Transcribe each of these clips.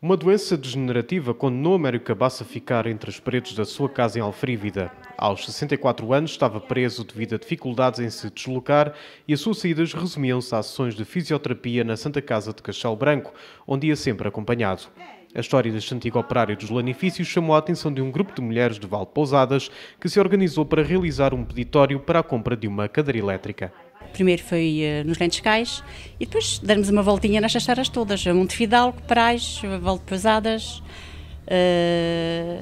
Uma doença degenerativa condenou Amério Cabasso a ficar entre as paredes da sua casa em Alfrívida. Aos 64 anos estava preso devido a dificuldades em se deslocar e as suas saídas resumiam-se a sessões de fisioterapia na Santa Casa de Cachal Branco, onde ia sempre acompanhado. A história deste antigo operário dos lanifícios chamou a atenção de um grupo de mulheres de Pousadas que se organizou para realizar um peditório para a compra de uma cadeira elétrica. Primeiro foi uh, nos Lentes Cais e depois demos uma voltinha nestas terras todas, a Monte Fidalgo, Parais, Valde Pesadas, uh, eh,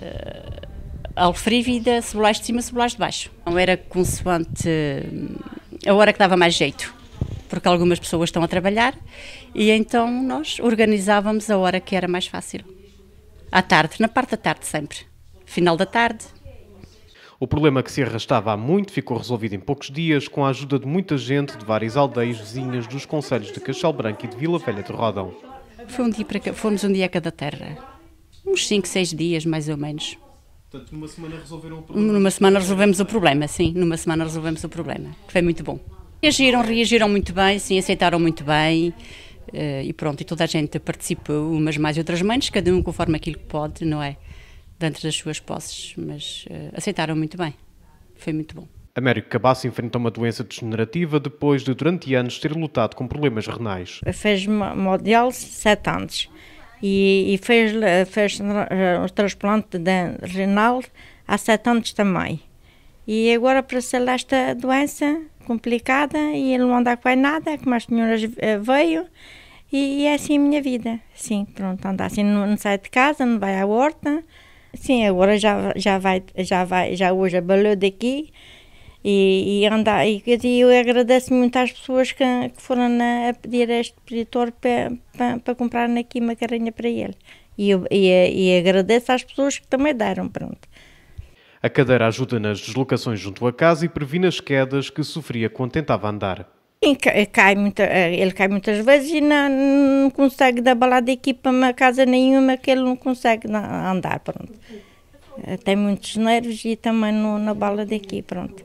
Alfrívida, Cebolais de cima, Cebolais de baixo. Não era consoante eh, a hora que dava mais jeito, porque algumas pessoas estão a trabalhar e então nós organizávamos a hora que era mais fácil. À tarde, na parte da tarde sempre. Final da tarde, o problema que se arrastava há muito ficou resolvido em poucos dias com a ajuda de muita gente de várias aldeias vizinhas dos conselhos de Castelo Branco e de Vila Velha de Rodão. Foi um dia para, fomos um dia a cada terra. Uns 5, 6 dias, mais ou menos. Portanto, numa semana resolveram o problema? Numa semana resolvemos o problema, sim. Numa semana resolvemos o problema, que foi muito bom. Reagiram, reagiram muito bem, sim, aceitaram muito bem. Eh, e pronto, e toda a gente participou, umas mais e outras menos, cada um conforme aquilo que pode, não é? dentro das suas posses, mas uh, aceitaram muito bem. Foi muito bom. Américo Cabasso enfrentou uma doença degenerativa depois de, durante anos, ter lutado com problemas renais. Fez hemodiálise sete anos e, e fez, eh, fez eh, um transplante renal há sete anos também. E agora apareceu esta doença complicada e ele não anda com nada, como as senhoras veio. E, e é assim a minha vida. Sim, pronto, anda assim, não, não sai de casa, não vai à horta, Sim, agora já, já vai, já vai, já hoje abalou daqui e, e anda, e eu agradeço muito às pessoas que, que foram na, a pedir a este peditor para comprar aqui uma carinha para ele. E, e, e agradeço às pessoas que também deram, pronto. A cadeira ajuda nas deslocações junto à casa e previne as quedas que sofria quando tentava andar. Eh, cai muita, eh, ele cai muitas vezes e não, não consegue dar balada equipa uma casa nenhuma que ele não consegue andar, pronto. Eh, tem muitos nervos e também no, na bala daqui, pronto.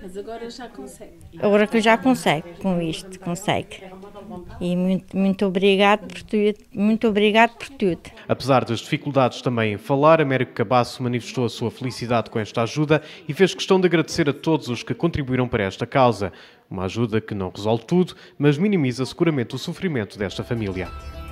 Mas agora já consegue. Agora que já consegue com isto, consegue. E muito, muito obrigado por tudo. Muito obrigado por tudo. Apesar das dificuldades também em falar, Américo Cabasso manifestou a sua felicidade com esta ajuda e fez questão de agradecer a todos os que contribuíram para esta causa. Uma ajuda que não resolve tudo, mas minimiza seguramente o sofrimento desta família.